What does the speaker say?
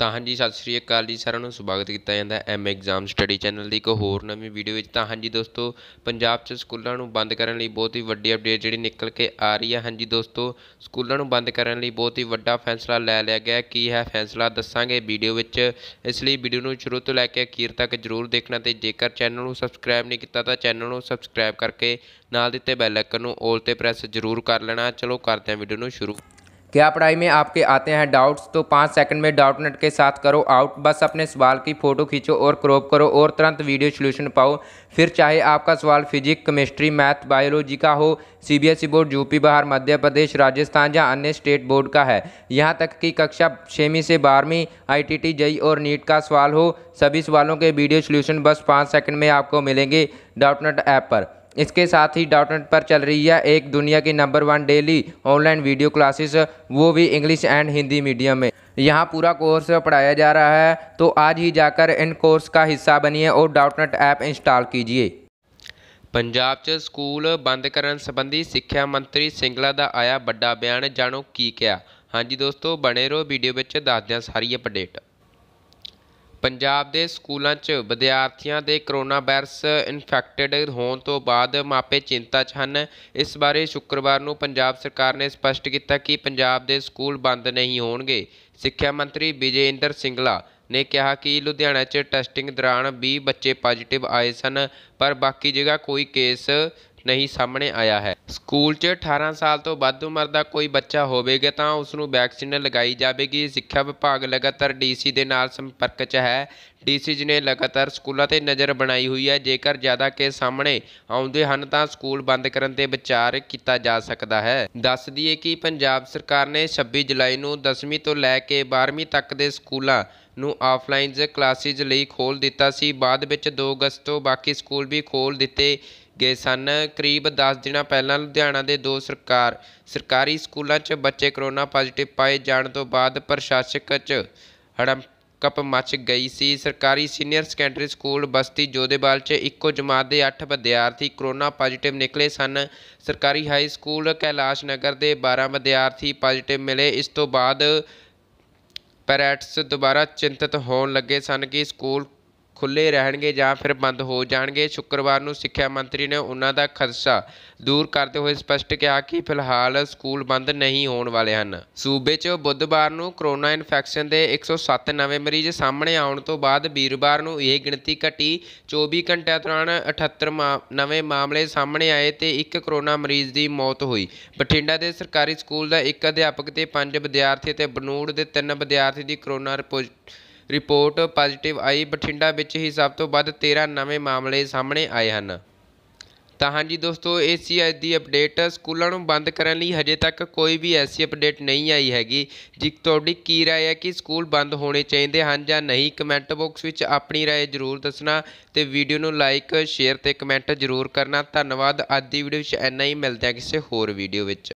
ਤਾਂ ਹਾਂਜੀ ਸਤਿ ਸ਼੍ਰੀ ਅਕਾਲ ਜੀ ਸਾਰਿਆਂ ਨੂੰ ਸਵਾਗਤ ਕੀਤਾ ਜਾਂਦਾ ਹੈ ਐਮ ਐਗਜ਼ਾਮ ਸਟੱਡੀ ਚੈਨਲ ਦੀ ਇੱਕ ਹੋਰ ਨਵੀਂ ਵੀਡੀਓ ਵਿੱਚ ਤਾਂ ਹਾਂਜੀ ਦੋਸਤੋ ਪੰਜਾਬ 'ਚ ਸਕੂਲਾਂ ਨੂੰ ਬੰਦ ਕਰਨ ਲਈ ਬਹੁਤ ਹੀ ਵੱਡੀ ਅਪਡੇਟ ਜਿਹੜੀ ਨਿਕਲ ਕੇ ਆ ਰਹੀ ਹੈ ਹਾਂਜੀ ਦੋਸਤੋ ਸਕੂਲਾਂ ਨੂੰ ਬੰਦ ਕਰਨ ਲਈ ਬਹੁਤ ਹੀ ਵੱਡਾ ਫੈਸਲਾ ਲੈ ਲਿਆ ਗਿਆ ਕੀ ਹੈ ਫੈਸਲਾ ਦੱਸਾਂਗੇ ਵੀਡੀਓ ਵਿੱਚ ਇਸ ਲਈ ਵੀਡੀਓ ਨੂੰ ਸ਼ੁਰੂ ਤੋਂ ਲੈ ਕੇ ਅਖੀਰ ਤੱਕ ਜ਼ਰੂਰ ਦੇਖਣਾ ਤੇ ਜੇਕਰ ਚੈਨਲ ਨੂੰ ਸਬਸਕ੍ਰਾਈਬ ਨਹੀਂ ਕੀਤਾ ਤਾਂ ਚੈਨਲ ਨੂੰ ਸਬਸਕ੍ਰਾਈਬ ਕਰਕੇ ਨਾਲ ਦਿੱਤੇ ਬੈਲ ਆਈਕਨ ਨੂੰ ਆਲ ਤੇ ਪ੍ਰੈਸ ਜ਼ਰੂਰ ਕਰ ਲੈਣਾ ਚਲੋ ਕਰਦੇ ਹਾਂ ਵੀਡੀਓ ਨੂੰ ਸ਼ੁਰੂ क्या पढ़ाई में आपके आते हैं डाउट्स तो पाँच सेकंड में डाउट नट के साथ करो आउट बस अपने सवाल की फ़ोटो खींचो और क्रॉप करो और तुरंत वीडियो सोल्यूशन पाओ फिर चाहे आपका सवाल फिजिक्स केमिस्ट्री मैथ बायोलॉजी का हो CBSE board UP Bihar Madhya Pradesh Rajasthan या अन्य स्टेट बोर्ड का है यहाँ तक कि कक्षा छवीं से बारहवीं आई टी जई और नीट का सवाल हो सभी सवालों के वीडियो सोल्यूशन बस पाँच सेकेंड में आपको मिलेंगे डाउटनट ऐप पर इसके साथ ही डॉट नेट पर चल रही है एक दुनिया की number one daily online video classes वो भी इंग्लिश एंड हिंदी मीडियम में यहाँ पूरा कोर्स पढ़ाया जा रहा है तो आज ही जाकर इन कोर्स का हिस्सा बनिए और डॉट नेट ऐप इंस्टॉल कीजिए पंजाब च स्कूल ਬੰਦ संबंधी ਸੰਬੰਧੀ मंत्री सिंगला ਸਿੰਗਲਾ आया बड़ा बयान ਬਿਆਨ की क्या ਕਿਹਾ जी दोस्तों बने रहो ਵੀਡੀਓ ਵਿੱਚ ਦੱਸਦੇ ਹਾਂ सारी अपडेट ਪੰਜਾਬ ਦੇ ਸਕੂਲਾਂ 'ਚ ਵਿਦਿਆਰਥੀਆਂ ਦੇ ਕਰੋਨਾ ਵਾਇਰਸ ਇਨਫੈਕਟਡ ਹੋਣ ਤੋਂ ਬਾਅਦ ਮਾਪੇ ਚਿੰਤਾ 'ਚ ਹਨ ਇਸ ਬਾਰੇ ਸ਼ੁੱਕਰਵਾਰ ਨੂੰ ਪੰਜਾਬ ਸਰਕਾਰ ਨੇ ਸਪਸ਼ਟ ਕੀਤਾ ਕਿ ਪੰਜਾਬ ਦੇ ਸਕੂਲ ਬੰਦ ਨਹੀਂ ਹੋਣਗੇ ਸਿੱਖਿਆ ਮੰਤਰੀ ਵਿਜੇਂਦਰ ਸਿੰਗਲਾ ਨੇ ਕਿਹਾ ਕਿ ਲੁਧਿਆਣਾ 'ਚ ਟੈਸਟਿੰਗ ਦੌਰਾਨ 20 ਬੱਚੇ ਪੋਜ਼ਿਟਿਵ ਆਏ ਸਨ ਪਰ ਬਾਕੀ ਜਗ੍ਹਾ ਕੋਈ ਕੇਸ ਨਹੀਂ ਸਾਹਮਣੇ ਆਇਆ ਹੈ ਸਕੂਲ 'ਚ 18 ਸਾਲ ਤੋਂ ਵੱਧ ਉਮਰ ਦਾ ਕੋਈ ਬੱਚਾ ਹੋਵੇਗਾ ਤਾਂ ਉਸ ਨੂੰ ਵੈਕਸੀਨ ਲਗਾਈ ਜਾਵੇਗੀ ਸਿੱਖਿਆ ਵਿਭਾਗ ਲਗਾਤਾਰ ਡੀਸੀ ਦੇ ਨਾਲ ਸੰਪਰਕ 'ਚ ਹੈ ਡੀਸੀ ਜੀ ਨੇ ਲਗਾਤਾਰ ਸਕੂਲਾਂ ਤੇ ਨਜ਼ਰ ਬਣਾਈ ਹੋਈ ਹੈ ਜੇਕਰ ਜ਼ਿਆਦਾ ਕੇਸ ਸਾਹਮਣੇ ਆਉਂਦੇ ਹਨ ਤਾਂ ਸਕੂਲ ਬੰਦ ਕਰਨ ਤੇ ਵਿਚਾਰ ਕੀਤਾ ਜਾ ਸਕਦਾ ਹੈ ਦੱਸ ਦਈਏ ਕਿ ਪੰਜਾਬ ਸਰਕਾਰ ਨੇ 26 ਜੁਲਾਈ ਨੂੰ 10ਵੀਂ ਤੋਂ ਲੈ ਕੇ 12ਵੀਂ ਤੱਕ ਦੇ ਸਕੂਲਾਂ ਨੂੰ ਆਫਲਾਈਨ ਕਲਾਸਿਸ ਲਈ ਖੋਲ ਦਿੱਤਾ ਸੀ ਬਾਅਦ ਵਿੱਚ 2 ਅਗਸਤ ਤੋਂ ਬਾਕੀ ਸਕੂਲ ਵੀ ਖੋਲ ਦਿੱਤੇ ਗਏ ਸਨ ਕਰੀਬ 10 ਦਿਨਾਂ ਪਹਿਲਾਂ ਲੁਧਿਆਣਾ ਦੇ ਦੋ ਸਰਕਾਰ ਸਰਕਾਰੀ ਸਕੂਲਾਂ 'ਚ ਬੱਚੇ ਕਰੋਨਾ ਪੋਜ਼ਿਟਿਵ ਪਾਏ ਜਾਣ ਤੋਂ ਬਾਅਦ ਪ੍ਰਸ਼ਾਸਕ 'ਚ ਹੜਮ ਕਪ ਮੱਚ ਗਈ ਸੀ ਸਰਕਾਰੀ ਸੀਨੀਅਰ ਸੈਕੰਡਰੀ ਸਕੂਲ ਬਸਤੀ ਜੋਦੇਵਾਲ 'ਚ ਇੱਕੋ ਜਮਾਤ ਦੇ 8 ਵਿਦਿਆਰਥੀ ਕਰੋਨਾ ਪੋਜ਼ਿਟਿਵ ਨਿਕਲੇ ਸਨ ਸਰਕਾਰੀ ਹਾਈ ਸਕੂਲ ਕੈਲਾਸ਼ ਨਗਰ ਦੇ 12 ਵਿਦਿਆਰਥੀ ਪੋਜ਼ਿਟਿਵ ਮਿਲੇ ਇਸ ਤੋਂ ਬਾਅਦ ਪੈਰੈਂਟਸ ਦੁਬਾਰਾ ਚਿੰਤਤ ਹੋਣ ਲੱਗੇ ਸਨ ਕਿ ਸਕੂਲ ਖੁੱਲੇ ਰਹਿਣਗੇ ਜਾਂ ਫਿਰ ਬੰਦ ਹੋ ਜਾਣਗੇ ਸ਼ੁੱਕਰਵਾਰ ਨੂੰ ਸਿੱਖਿਆ ਮੰਤਰੀ ਨੇ ਉਹਨਾਂ ਦਾ ਖਦਸ਼ਾ ਦੂਰ ਕਰਦੇ ਹੋਏ ਸਪਸ਼ਟ ਕਿਹਾ ਕਿ ਫਿਲਹਾਲ ਸਕੂਲ ਬੰਦ ਨਹੀਂ ਹੋਣ ਵਾਲੇ ਹਨ ਸੂਬੇ 'ਚ ਬੁੱਧਵਾਰ ਨੂੰ ਕਰੋਨਾ ਇਨਫੈਕਸ਼ਨ ਦੇ 107 ਨਵੇਂ ਮਰੀਜ਼ ਸਾਹਮਣੇ ਆਉਣ ਤੋਂ ਬਾਅਦ ਵੀਰਵਾਰ ਨੂੰ ਇਹ ਗਿਣਤੀ ਘਟੀ 24 ਘੰਟਿਆਂ ਦੌਰਾਨ 78 ਨਵੇਂ ਮਾਮਲੇ ਸਾਹਮਣੇ ਆਏ ਤੇ ਇੱਕ ਕਰੋਨਾ ਮਰੀਜ਼ ਦੀ ਮੌਤ ਹੋਈ ਬਠਿੰਡਾ ਦੇ ਸਰਕਾਰੀ ਸਕੂਲ ਦਾ ਇੱਕ ਅਧਿਆਪਕ ਤੇ ਪੰਜ ਵਿਦਿਆਰਥੀ ਤੇ ਬਨੂੜ ਦੇ ਤਿੰਨ ਵਿਦਿਆਰਥੀ ਦੀ ਕਰੋਨਾ ਰਿਪੋਰਟ ਰਿਪੋਰਟ ਪੋਜ਼ਿਟਿਵ ਆਈ ਬਠਿੰਡਾ ਵਿੱਚ ਹੀ ਸਭ ਤੋਂ ਵੱਧ 13 ਨਵੇਂ ਮਾਮਲੇ ਸਾਹਮਣੇ ਆਏ ਹਨ ਤਾਂ ਹਾਂਜੀ ਦੋਸਤੋ ਇਹ ਸੀ ਅੱਜ ਦੀ ਅਪਡੇਟ ਸਕੂਲਾਂ ਨੂੰ ਬੰਦ ਕਰਨ ਲਈ ਹਜੇ ਤੱਕ ਕੋਈ ਵੀ ਐਸੀ ਅਪਡੇਟ ਨਹੀਂ ਆਈ ਹੈਗੀ ਜੀ ਤੁਹਾਡੀ ਕੀ رائے ਹੈ ਕਿ ਸਕੂਲ ਬੰਦ ਹੋਣੇ ਚਾਹੀਦੇ ਹਨ ਜਾਂ ਨਹੀਂ ਕਮੈਂਟ ਬਾਕਸ ਵਿੱਚ ਆਪਣੀ رائے ਜ਼ਰੂਰ ਦੱਸਣਾ ਤੇ ਵੀਡੀਓ ਨੂੰ ਲਾਈਕ ਸ਼ੇਅਰ ਤੇ ਕਮੈਂਟ ਜ਼ਰੂਰ ਕਰਨਾ ਧੰਨਵਾਦ ਅੱਜ ਦੀ ਵੀਡੀਓ ਵਿੱਚ ਇੰਨਾ ਹੀ ਮਿਲਦੇ ਆ ਕਿਸੇ ਹੋਰ ਵੀਡੀਓ ਵਿੱਚ